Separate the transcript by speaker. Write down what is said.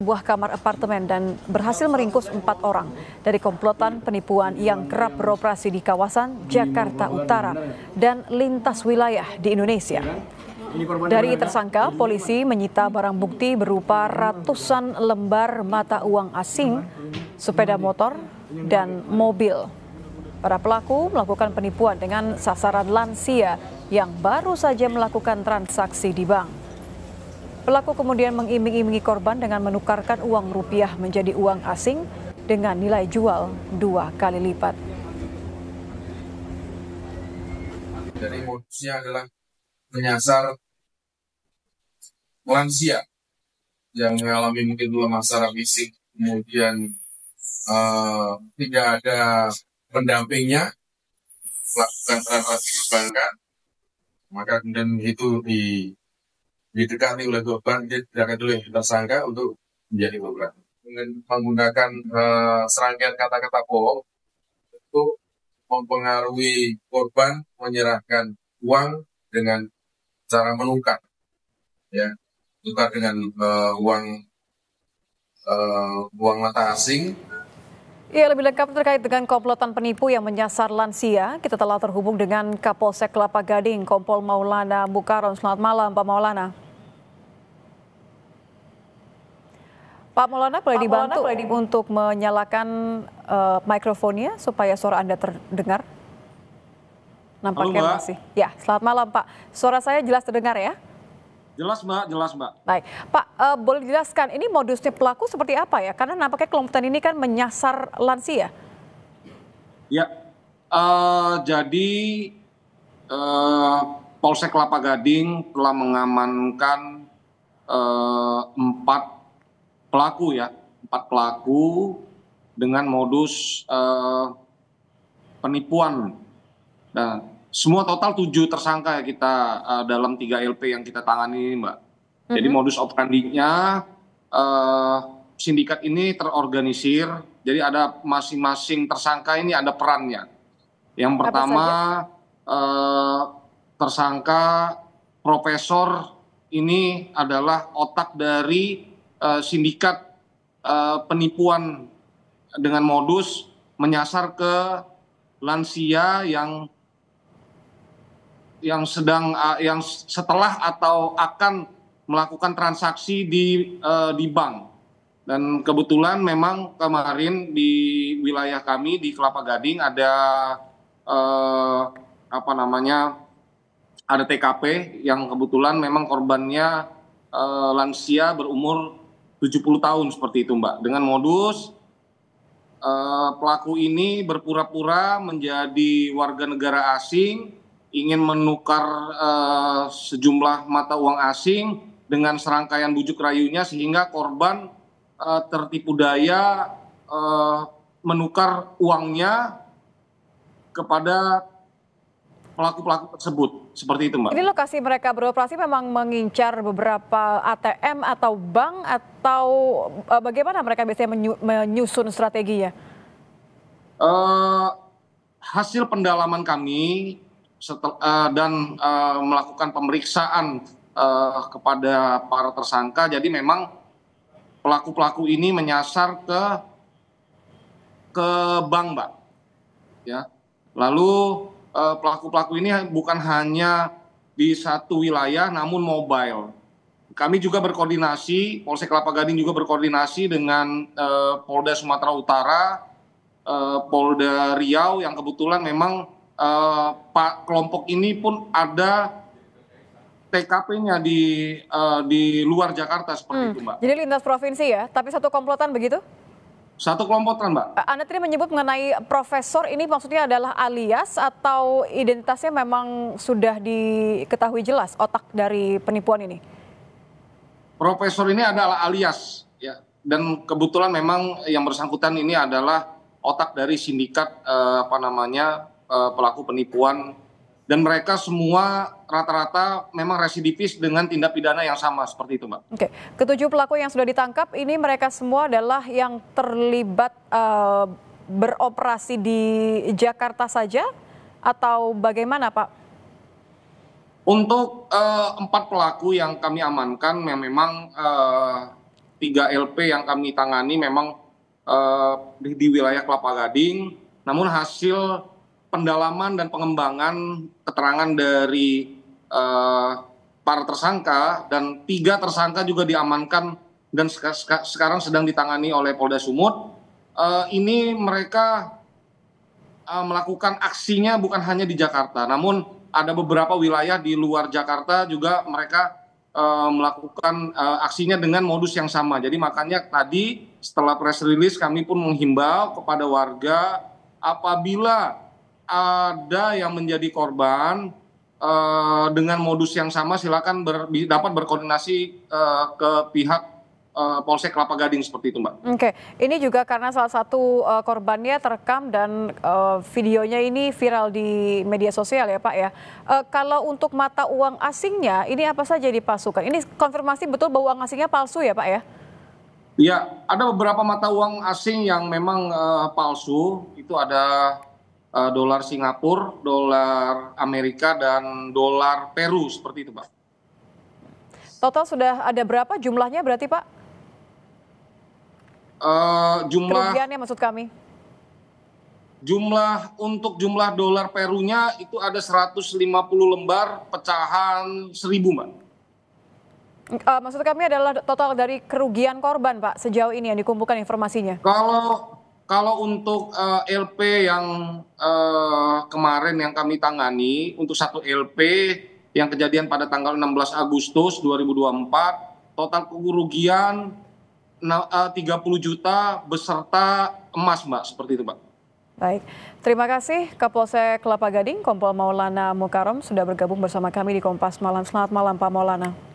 Speaker 1: buah kamar apartemen dan berhasil meringkus empat orang dari komplotan penipuan yang kerap beroperasi di kawasan Jakarta Utara dan lintas wilayah di Indonesia. Dari tersangka, polisi menyita barang bukti berupa ratusan lembar mata uang asing, sepeda motor, dan mobil. Para pelaku melakukan penipuan dengan sasaran lansia yang baru saja melakukan transaksi di bank. Pelaku kemudian mengiming-imingi korban dengan menukarkan uang rupiah menjadi uang asing dengan nilai jual dua kali lipat.
Speaker 2: Jadi modusnya adalah menyasar lansia yang mengalami mungkin dua masalah fisik, kemudian uh, tidak ada pendampingnya, melakukan transaksi perbankan, maka kemudian itu di didekati oleh korban, dia didekati oleh tersangka untuk menjadi korban. Dengan menggunakan uh, serangkaian kata-kata bohong untuk mempengaruhi korban menyerahkan uang dengan cara menukar, ya, tukar dengan uh, uang uh, uang mata asing
Speaker 1: Ya, lebih lengkap terkait dengan komplotan penipu yang menyasar lansia, kita telah terhubung dengan Kapolsek Kelapa Gading, Kompol Maulana Bukaron. Selamat malam, Pak Maulana. Pak Maulana boleh Pak dibantu Maulana, boleh untuk menyalakan uh, mikrofonnya supaya suara Anda terdengar? Nampaknya Halo, masih. Ya, selamat malam Pak. Suara saya jelas terdengar ya?
Speaker 2: Jelas Mbak, jelas Mbak.
Speaker 1: Baik, Pak uh, boleh dijelaskan ini modusnya pelaku seperti apa ya? Karena nampaknya kelompokan ini kan menyasar lansia.
Speaker 2: Ya, uh, jadi uh, Polsek Kelapa Gading telah mengamankan uh, empat pelaku ya, empat pelaku dengan modus uh, penipuan Nah, semua total tujuh tersangka ya kita uh, dalam tiga LP yang kita tangani ini, Mbak. Mm-hmm. Jadi modus operandinya uh, sindikat ini terorganisir. Jadi ada masing-masing tersangka ini ada perannya. Yang pertama uh, tersangka profesor ini adalah otak dari uh, sindikat uh, penipuan dengan modus menyasar ke lansia yang yang sedang uh, yang setelah atau akan melakukan transaksi di uh, di bank. Dan kebetulan memang kemarin di wilayah kami di Kelapa Gading ada uh, apa namanya ada TKP yang kebetulan memang korbannya uh, lansia berumur 70 tahun seperti itu Mbak. Dengan modus uh, pelaku ini berpura-pura menjadi warga negara asing ingin menukar uh, sejumlah mata uang asing dengan serangkaian bujuk rayunya sehingga korban uh, tertipu daya uh, menukar uangnya kepada pelaku-pelaku tersebut. Seperti itu, Mbak. Ini
Speaker 1: lokasi mereka beroperasi memang mengincar beberapa ATM atau bank atau uh, bagaimana mereka biasanya menyusun strateginya?
Speaker 2: Uh, hasil pendalaman kami setel, uh, dan uh, melakukan pemeriksaan uh, kepada para tersangka. Jadi memang pelaku-pelaku ini menyasar ke ke bank, Mbak. Ya. Lalu pelaku-pelaku ini bukan hanya di satu wilayah namun mobile. Kami juga berkoordinasi, Polsek Kelapa Gading juga berkoordinasi dengan uh, Polda Sumatera Utara, uh, Polda Riau yang kebetulan memang Eh, pak kelompok ini pun ada TKP-nya di uh, di luar Jakarta seperti hmm. itu, Mbak.
Speaker 1: Jadi lintas provinsi ya, tapi satu komplotan begitu?
Speaker 2: Satu komplotan, Mbak.
Speaker 1: Eh, Anda tadi menyebut mengenai profesor ini maksudnya adalah alias atau identitasnya memang sudah diketahui jelas otak dari penipuan ini?
Speaker 2: Profesor ini adalah alias ya. Dan kebetulan memang yang bersangkutan ini adalah otak dari sindikat eh, apa namanya Eh, pelaku penipuan dan mereka semua rata-rata memang residivis dengan tindak pidana yang sama seperti itu, Mbak.
Speaker 1: Oke, ketujuh pelaku yang sudah ditangkap ini mereka semua adalah yang terlibat uh, beroperasi di Jakarta saja atau bagaimana, Pak? Untuk
Speaker 2: uh, empat pelaku yang kami amankan, memang tiga uh, LP yang kami tangani memang uh, di, di wilayah Kelapa Gading. Namun hasil pendalaman dan pengembangan keterangan dari uh, para tersangka dan tiga tersangka juga diamankan dan seka, seka, sekarang sedang ditangani oleh Polda Sumut. Uh, ini mereka uh, melakukan aksinya bukan hanya di Jakarta, namun ada beberapa wilayah di luar Jakarta juga mereka uh, melakukan uh, aksinya dengan modus yang sama. Jadi makanya tadi setelah press release kami pun menghimbau kepada warga apabila ada yang menjadi korban uh, dengan modus yang sama silakan ber, dapat berkoordinasi uh, ke pihak eh, Polsek Kelapa Gading seperti itu, Mbak.
Speaker 1: Oke, okay. ini juga karena salah satu uh, korbannya terekam dan uh, videonya ini viral di media sosial ya, Pak ya. Uh, kalau untuk mata uang asingnya, ini apa saja dipasukan? Ini konfirmasi betul bahwa uang asingnya palsu ya, Pak ya?
Speaker 2: Iya, ada beberapa mata uang asing yang memang uh, palsu. Itu ada Eh, dolar Singapura, dolar Amerika dan dolar Peru seperti itu, Pak.
Speaker 1: Total sudah ada berapa jumlahnya berarti, Pak?
Speaker 2: Uh, jumlah kerugiannya maksud kami. Jumlah untuk jumlah dolar Perunya itu ada 150 lembar pecahan seribu, Pak.
Speaker 1: Uh, eh, maksud kami adalah total dari kerugian korban, Pak, sejauh ini yang dikumpulkan informasinya. Kalau kalau untuk uh, eh, LP yang
Speaker 2: uh, kemarin yang kami tangani untuk satu LP yang kejadian pada tanggal 16 Agustus 2024 total kerugian 30 eh, juta beserta emas Mbak seperti itu Mbak.
Speaker 1: Baik, terima kasih Kapolsek Kelapa Gading, Kompol Maulana Mukarom sudah bergabung bersama kami di Kompas Malam. Selamat malam Pak Maulana.